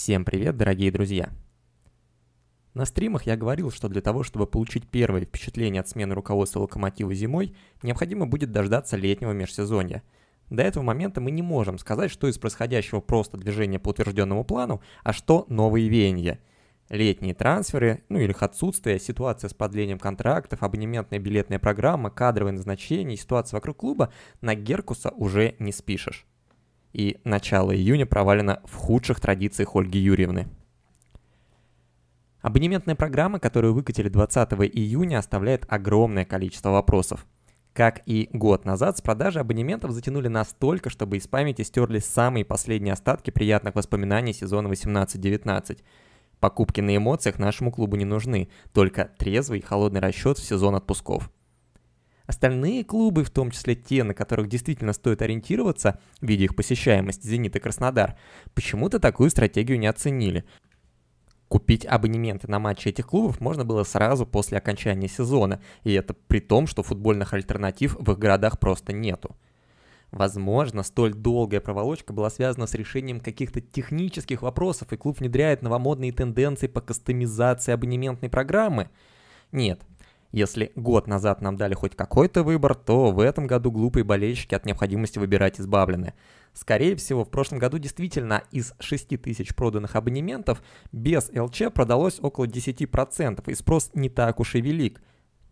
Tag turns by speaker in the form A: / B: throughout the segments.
A: Всем привет, дорогие друзья! На стримах я говорил, что для того, чтобы получить первое впечатление от смены руководства «Локомотива» зимой, необходимо будет дождаться летнего межсезонья. До этого момента мы не можем сказать, что из происходящего просто движение по утвержденному плану, а что новые веяния. Летние трансферы, ну или их отсутствие, ситуация с продлением контрактов, абонементная билетная программа, кадровые назначения, ситуация вокруг клуба на Геркуса уже не спишешь и начало июня провалено в худших традициях Ольги Юрьевны. Абонементная программа, которую выкатили 20 июня, оставляет огромное количество вопросов. Как и год назад, с продажи абонементов затянули настолько, чтобы из памяти стерлись самые последние остатки приятных воспоминаний сезона 18-19. Покупки на эмоциях нашему клубу не нужны, только трезвый и холодный расчет в сезон отпусков – Остальные клубы, в том числе те, на которых действительно стоит ориентироваться, в виде их посещаемости «Зенит» и «Краснодар», почему-то такую стратегию не оценили. Купить абонементы на матчи этих клубов можно было сразу после окончания сезона, и это при том, что футбольных альтернатив в их городах просто нету. Возможно, столь долгая проволочка была связана с решением каких-то технических вопросов, и клуб внедряет новомодные тенденции по кастомизации абонементной программы. Нет, если год назад нам дали хоть какой-то выбор, то в этом году глупые болельщики от необходимости выбирать избавлены. Скорее всего, в прошлом году действительно из 6 тысяч проданных абонементов без ЛЧ продалось около 10%, и спрос не так уж и велик.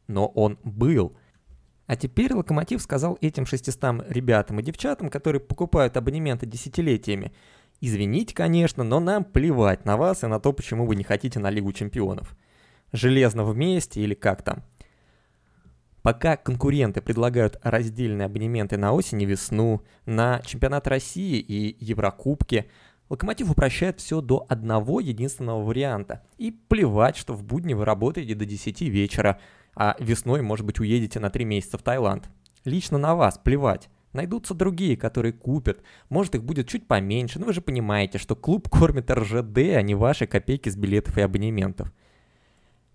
A: Но он был – а теперь Локомотив сказал этим 600 ребятам и девчатам, которые покупают абонементы десятилетиями, извините, конечно, но нам плевать на вас и на то, почему вы не хотите на Лигу Чемпионов железно вместе или как там. Пока конкуренты предлагают раздельные абонементы на осень и весну, на чемпионат России и Еврокубки, Локомотив упрощает все до одного единственного варианта. И плевать, что в будни вы работаете до 10 вечера, а весной, может быть, уедете на 3 месяца в Таиланд. Лично на вас плевать. Найдутся другие, которые купят. Может, их будет чуть поменьше, но вы же понимаете, что клуб кормит РЖД, а не ваши копейки с билетов и абонементов.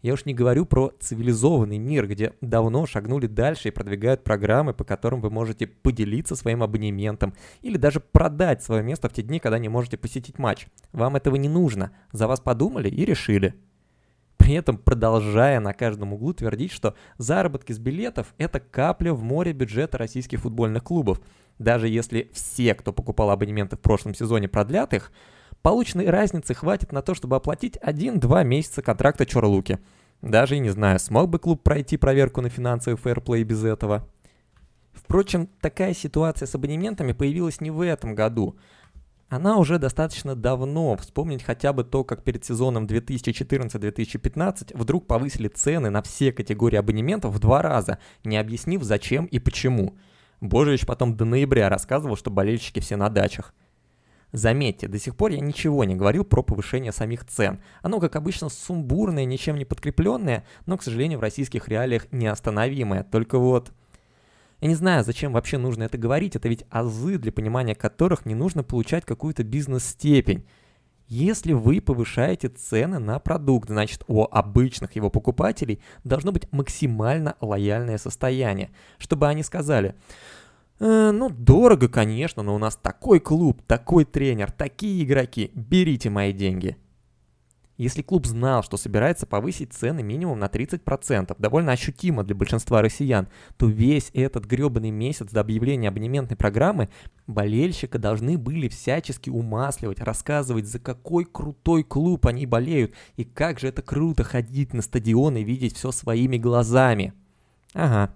A: Я уж не говорю про цивилизованный мир, где давно шагнули дальше и продвигают программы, по которым вы можете поделиться своим абонементом или даже продать свое место в те дни, когда не можете посетить матч. Вам этого не нужно. За вас подумали и решили. При этом продолжая на каждом углу твердить, что заработки с билетов – это капля в море бюджета российских футбольных клубов. Даже если все, кто покупал абонементы в прошлом сезоне, продлят их – Полученной разницы хватит на то, чтобы оплатить 1-2 месяца контракта Чорлуки. Даже и не знаю, смог бы клуб пройти проверку на финансовый фэрплей без этого. Впрочем, такая ситуация с абонементами появилась не в этом году. Она уже достаточно давно, вспомнить хотя бы то, как перед сезоном 2014-2015 вдруг повысили цены на все категории абонементов в два раза, не объяснив зачем и почему. Божевич потом до ноября рассказывал, что болельщики все на дачах. Заметьте, до сих пор я ничего не говорил про повышение самих цен. Оно, как обычно, сумбурное, ничем не подкрепленное, но, к сожалению, в российских реалиях неостановимое. Только вот... Я не знаю, зачем вообще нужно это говорить, это ведь азы, для понимания которых не нужно получать какую-то бизнес-степень. Если вы повышаете цены на продукт, значит у обычных его покупателей должно быть максимально лояльное состояние, чтобы они сказали, Э, ну, дорого, конечно, но у нас такой клуб, такой тренер, такие игроки. Берите мои деньги. Если клуб знал, что собирается повысить цены минимум на 30%, довольно ощутимо для большинства россиян, то весь этот гребаный месяц до объявления абонементной программы болельщика должны были всячески умасливать, рассказывать, за какой крутой клуб они болеют, и как же это круто ходить на стадион и видеть все своими глазами. Ага,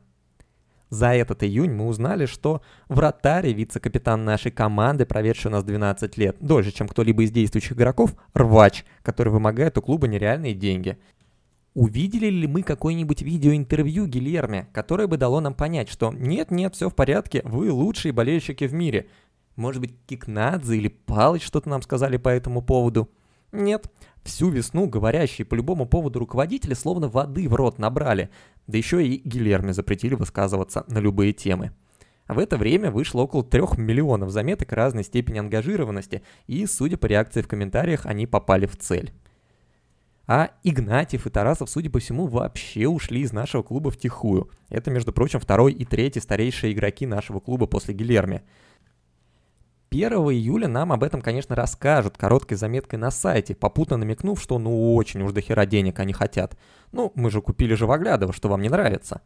A: за этот июнь мы узнали, что вратарь и вице-капитан нашей команды, проведший у нас 12 лет, дольше, чем кто-либо из действующих игроков, рвач, который вымогает у клуба нереальные деньги. Увидели ли мы какое-нибудь видеоинтервью Гильерме, которое бы дало нам понять, что нет-нет, все в порядке, вы лучшие болельщики в мире. Может быть, Кикнадзе или Палыч что-то нам сказали по этому поводу – нет, всю весну говорящие по любому поводу руководители словно воды в рот набрали, да еще и Гильерме запретили высказываться на любые темы. В это время вышло около трех миллионов заметок разной степени ангажированности, и, судя по реакции в комментариях, они попали в цель. А Игнатьев и Тарасов, судя по всему, вообще ушли из нашего клуба втихую. Это, между прочим, второй и третий старейшие игроки нашего клуба после Гильерми. 1 июля нам об этом, конечно, расскажут короткой заметкой на сайте, попутно намекнув, что ну очень уж дохера денег они хотят. Ну, мы же купили Живоглядова, что вам не нравится.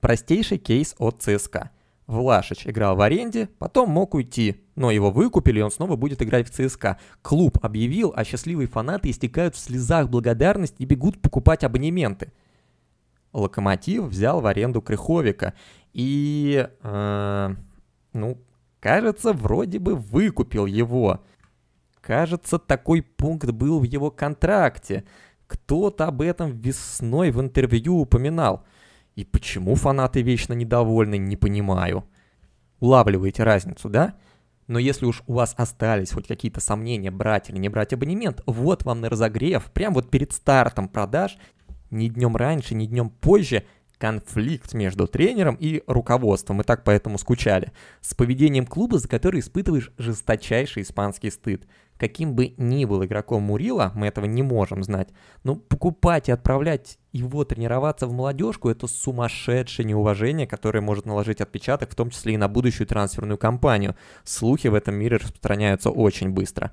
A: Простейший кейс от ЦСКА. Влашич играл в аренде, потом мог уйти, но его выкупили, и он снова будет играть в ЦСКА. Клуб объявил, а счастливые фанаты истекают в слезах благодарности и бегут покупать абонементы. Локомотив взял в аренду Крыховика, и, э, ну, Кажется, вроде бы выкупил его. Кажется, такой пункт был в его контракте. Кто-то об этом весной в интервью упоминал. И почему фанаты вечно недовольны, не понимаю. Улавливаете разницу, да? Но если уж у вас остались хоть какие-то сомнения, брать или не брать абонемент, вот вам на разогрев, прям вот перед стартом продаж, ни днем раньше, ни днем позже – конфликт между тренером и руководством, мы так поэтому скучали, с поведением клуба, за который испытываешь жесточайший испанский стыд. Каким бы ни был игроком Мурила, мы этого не можем знать, но покупать и отправлять его тренироваться в молодежку – это сумасшедшее неуважение, которое может наложить отпечаток, в том числе и на будущую трансферную кампанию. Слухи в этом мире распространяются очень быстро.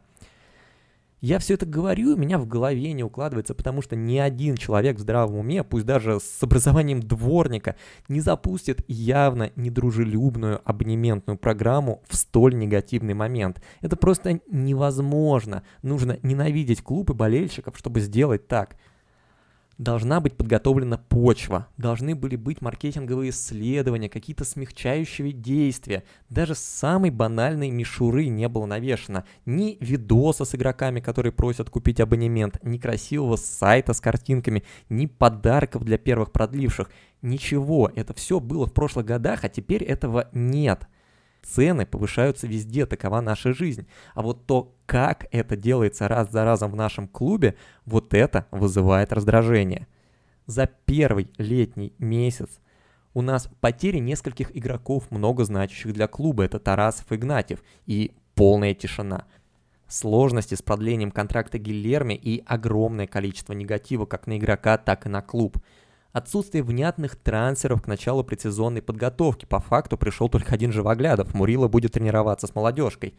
A: Я все это говорю, и меня в голове не укладывается, потому что ни один человек в здравом уме, пусть даже с образованием дворника, не запустит явно недружелюбную абонементную программу в столь негативный момент. Это просто невозможно. Нужно ненавидеть клуб и болельщиков, чтобы сделать так должна быть подготовлена почва, должны были быть маркетинговые исследования, какие-то смягчающие действия. Даже самой банальной мишуры не было навешено. Ни видоса с игроками, которые просят купить абонемент, ни красивого сайта с картинками, ни подарков для первых продливших. Ничего, это все было в прошлых годах, а теперь этого нет. Цены повышаются везде, такова наша жизнь. А вот то, как это делается раз за разом в нашем клубе, вот это вызывает раздражение. За первый летний месяц у нас потери нескольких игроков, много значащих для клуба. Это Тарасов Игнатьев. И полная тишина. Сложности с продлением контракта Гильерми и огромное количество негатива как на игрока, так и на клуб. Отсутствие внятных трансферов к началу предсезонной подготовки. По факту пришел только один живоглядов. Мурила будет тренироваться с молодежкой.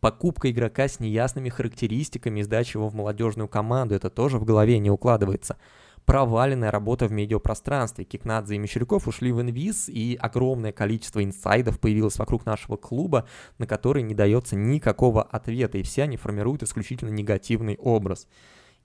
A: Покупка игрока с неясными характеристиками и сдача его в молодежную команду. Это тоже в голове не укладывается. Проваленная работа в медиапространстве. Кикнадзе и Мещеряков ушли в инвиз, и огромное количество инсайдов появилось вокруг нашего клуба, на который не дается никакого ответа, и все они формируют исключительно негативный образ.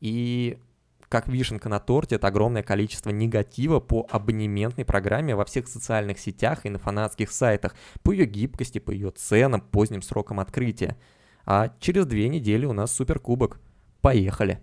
A: И как вишенка на торте, это огромное количество негатива по абонементной программе во всех социальных сетях и на фанатских сайтах, по ее гибкости, по ее ценам, поздним срокам открытия. А через две недели у нас суперкубок. Поехали!